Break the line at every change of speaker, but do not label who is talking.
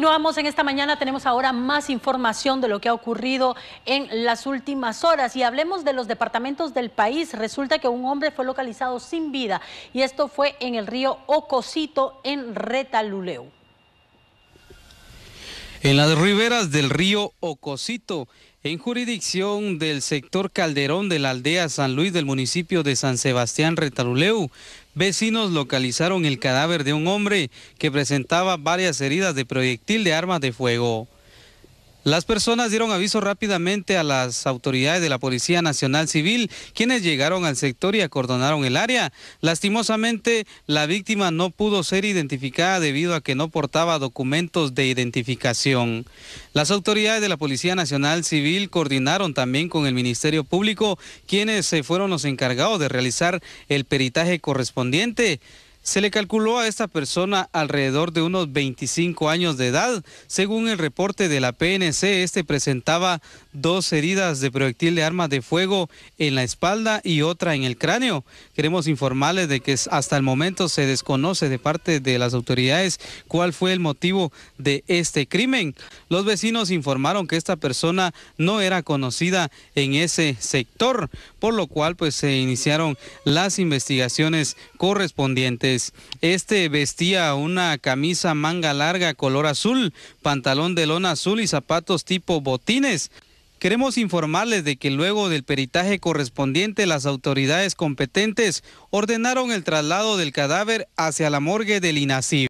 Continuamos en esta mañana, tenemos ahora más información de lo que ha ocurrido en las últimas horas y hablemos de los departamentos del país. Resulta que un hombre fue localizado sin vida y esto fue en el río Ocosito en Retaluleu.
En las riberas del río Ocosito, en jurisdicción del sector Calderón de la aldea San Luis del municipio de San Sebastián Retaluleu, vecinos localizaron el cadáver de un hombre que presentaba varias heridas de proyectil de armas de fuego. Las personas dieron aviso rápidamente a las autoridades de la Policía Nacional Civil, quienes llegaron al sector y acordonaron el área. Lastimosamente, la víctima no pudo ser identificada debido a que no portaba documentos de identificación. Las autoridades de la Policía Nacional Civil coordinaron también con el Ministerio Público, quienes se fueron los encargados de realizar el peritaje correspondiente. Se le calculó a esta persona alrededor de unos 25 años de edad. Según el reporte de la PNC, este presentaba dos heridas de proyectil de armas de fuego en la espalda y otra en el cráneo. Queremos informarles de que hasta el momento se desconoce de parte de las autoridades cuál fue el motivo de este crimen. Los vecinos informaron que esta persona no era conocida en ese sector, por lo cual pues se iniciaron las investigaciones correspondientes. Este vestía una camisa manga larga color azul, pantalón de lona azul y zapatos tipo botines. Queremos informarles de que luego del peritaje correspondiente las autoridades competentes ordenaron el traslado del cadáver hacia la morgue del INACI.